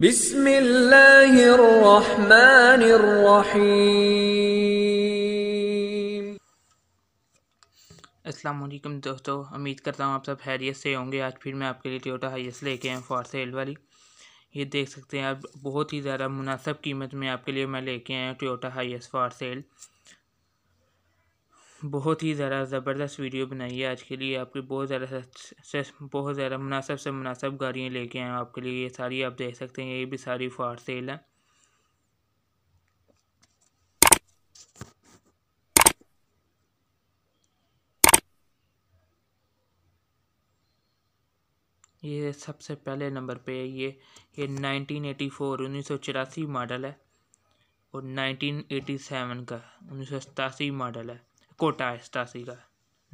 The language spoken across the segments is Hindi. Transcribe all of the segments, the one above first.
बिस्मिल्लाहिर्रहमानिर्रहीम अस्सलाम वालेकुम दोस्तों उम्मीद करता हूँ आप सब हैरियत से होंगे आज फिर मैं आपके लिए टोयोटा हाइस लेके हैं फॉर सेल वाली ये देख सकते हैं आप बहुत ही ज़्यादा मुनासब कीमत में आपके लिए मैं लेके आया हूँ टोयोटा हाइस फॉर सेल बहुत ही ज़्यादा ज़बरदस्त वीडियो बनाई है आज के लिए आपकी बहुत ज़्यादा बहुत ज़्यादा मुनासब से मुनासब गाड़ियाँ लेके आए आपके लिए ये सारी आप देख सकते हैं ये भी सारी फार सेल है ये सबसे पहले नंबर पे है ये ये 1984 1984 मॉडल है और 1987 का उन्नीस मॉडल है कोटा है सतासी का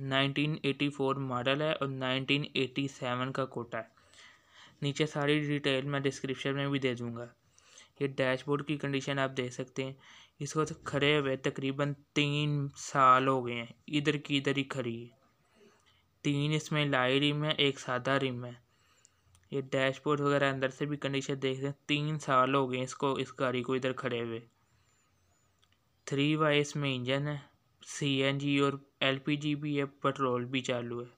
नाइनटीन एटी फोर मॉडल है और नाइनटीन एटी सेवन का कोटा है नीचे सारी डिटेल मैं डिस्क्रिप्शन में भी दे दूँगा ये डैशबोर्ड की कंडीशन आप देख सकते हैं इसको तो खड़े हुए तकरीबन तीन साल हो गए हैं इधर की इधर ही खड़ी है तीन इसमें लाई रिम है एक सादा रिम है ये डैशबोर्ड वगैरह अंदर से भी कंडीशन देख सकते हैं तीन साल हो गए इसको इस गाड़ी को इधर खड़े हुए थ्री वाई इसमें इंजन है सीएनजी और एलपीजी भी है पेट्रोल भी चालू है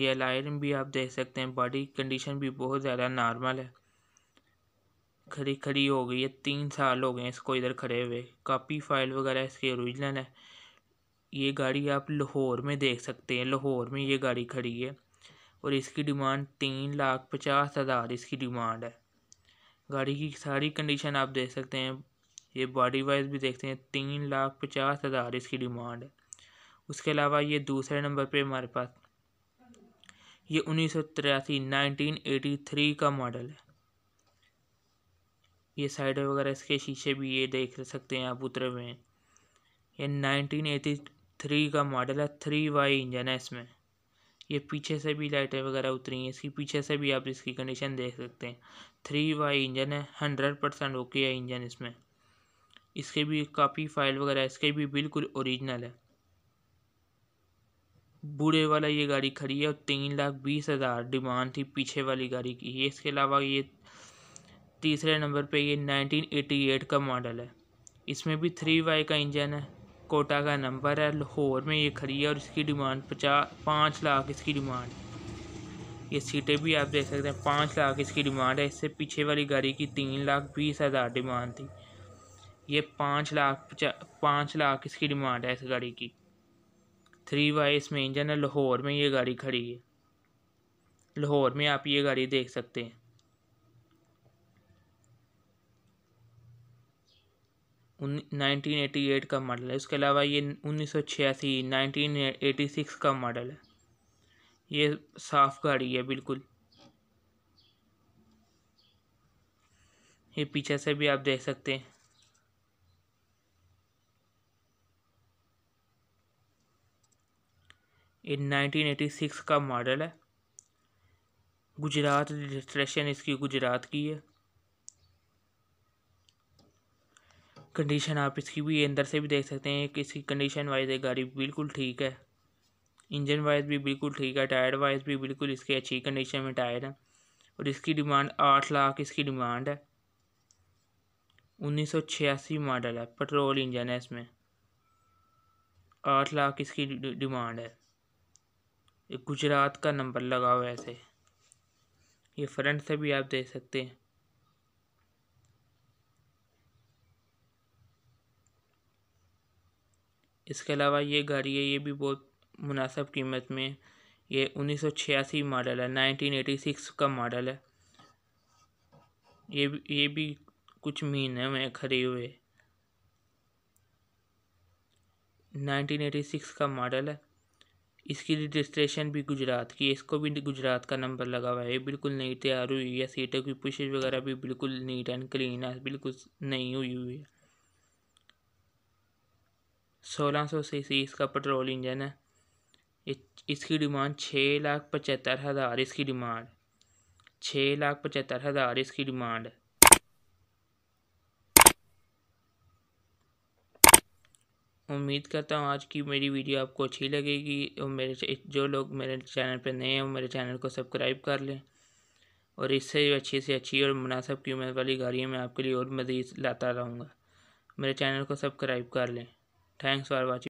ये लाइन भी आप देख सकते हैं बॉडी कंडीशन भी बहुत ज़्यादा नॉर्मल है खड़ी खड़ी हो गई है तीन साल हो गए इसको इधर खड़े हुए कापी फाइल वगैरह इसकी ओरिजिनल है ये गाड़ी आप लाहौर में देख सकते हैं लाहौर में ये गाड़ी खड़ी है और इसकी डिमांड तीन लाख पचास हज़ार इसकी डिमांड है गाड़ी की सारी कंडीशन आप देख सकते हैं ये बॉडी वाइज भी देखते हैं तीन लाख पचास हज़ार इसकी डिमांड है उसके अलावा ये दूसरे नंबर पे हमारे पास ये उन्नीस सौ तिरासी नाइनटीन एटी थ्री का मॉडल है ये साइड वगैरह इसके शीशे भी ये देख सकते हैं आप उतरे हुए हैं ये नाइनटीन एटी थ्री का मॉडल है थ्री वाई इंजन है इसमें ये पीछे से भी लाइटें वगैरह उतरी हैं इसकी पीछे से भी आप इसकी कंडीशन देख सकते हैं थ्री वाई इंजन है हंड्रेड परसेंट ओके है इंजन इसमें इसके भी काफ़ी फाइल वगैरह इसके भी बिल्कुल ओरिजिनल है बूढ़े वाला ये गाड़ी खड़ी है और तीन लाख बीस हज़ार डिमांड थी पीछे वाली गाड़ी की ये इसके अलावा ये तीसरे नंबर पे ये एट का मॉडल है इसमें भी थ्री वाई का इंजन है कोटा का नंबर है लाहौर में ये खड़ी है और इसकी डिमांड पचास पाँच लाख इसकी डिमांड ये सीटें भी आप देख सकते हैं पाँच लाख इसकी डिमांड है इससे पीछे वाली गाड़ी की तीन लाख बीस हज़ार डिमांड थी ये पाँच लाख पाँच लाख इसकी डिमांड है इस गाड़ी की थ्री वाई इसमें इंजन है लाहौर में ये गाड़ी खड़ी है लाहौर में आप ये गाड़ी देख सकते हैं नाइनटीन एटी एट का मॉडल है इसके अलावा ये उन्नीस सौ छियासी नाइनटीन एटी सिक्स का मॉडल है ये साफ़ गाड़ी है बिल्कुल ये पीछे से भी आप देख सकते हैं 1986 का मॉडल है गुजरात रजिस्ट्रेशन इसकी गुजरात की है कंडीशन आप इसकी भी अंदर से भी देख सकते हैं कि इसकी कंडीशन वाइज है गाड़ी बिल्कुल ठीक है इंजन वाइज भी बिल्कुल ठीक है टायर वाइज भी बिल्कुल इसके अच्छी कंडीशन में टायर है और इसकी डिमांड आठ लाख इसकी डिमांड है उन्नीस सौ छियासी मॉडल है पेट्रोल इंजन है इसमें आठ लाख इसकी डिमांड है ये गुजरात का नंबर लगा हुआ है ऐसे ये फ्रंट से भी आप देख सकते हैं इसके अलावा ये गाड़ी है ये भी बहुत मुनासब कीमत में है ये उन्नीस मॉडल है 1986 का मॉडल है ये भी ये भी कुछ महीने में खड़े हुए 1986 का मॉडल है इसकी रजिस्ट्रेशन भी गुजरात की इसको भी गुजरात का नंबर लगा हुआ है बिल्कुल नई तैयार हुई है सीटों की पुशेज वगैरह भी बिल्कुल नीट एंड क्लीन है बिल्कुल नहीं हुई हुई है सोलह सौ सी सी इसका पेट्रोल इंजन है इसकी डिमांड छः लाख पचहत्तर हज़ार इसकी डिमांड छः लाख पचहत्तर हज़ार इसकी डिमांड है उम्मीद करता हूँ आज की मेरी वीडियो आपको अच्छी लगेगी और मेरे जो लोग मेरे चैनल पर नए हैं वो मेरे चैनल को सब्सक्राइब कर लें और इससे अच्छी से अच्छी और मुनासब कीमत वाली गाड़ियाँ मैं आपके लिए और मज़ीद लाता रहूँगा मेरे चैनल को सब्सक्राइब कर लें थैंक्स फॉर वॉचिंग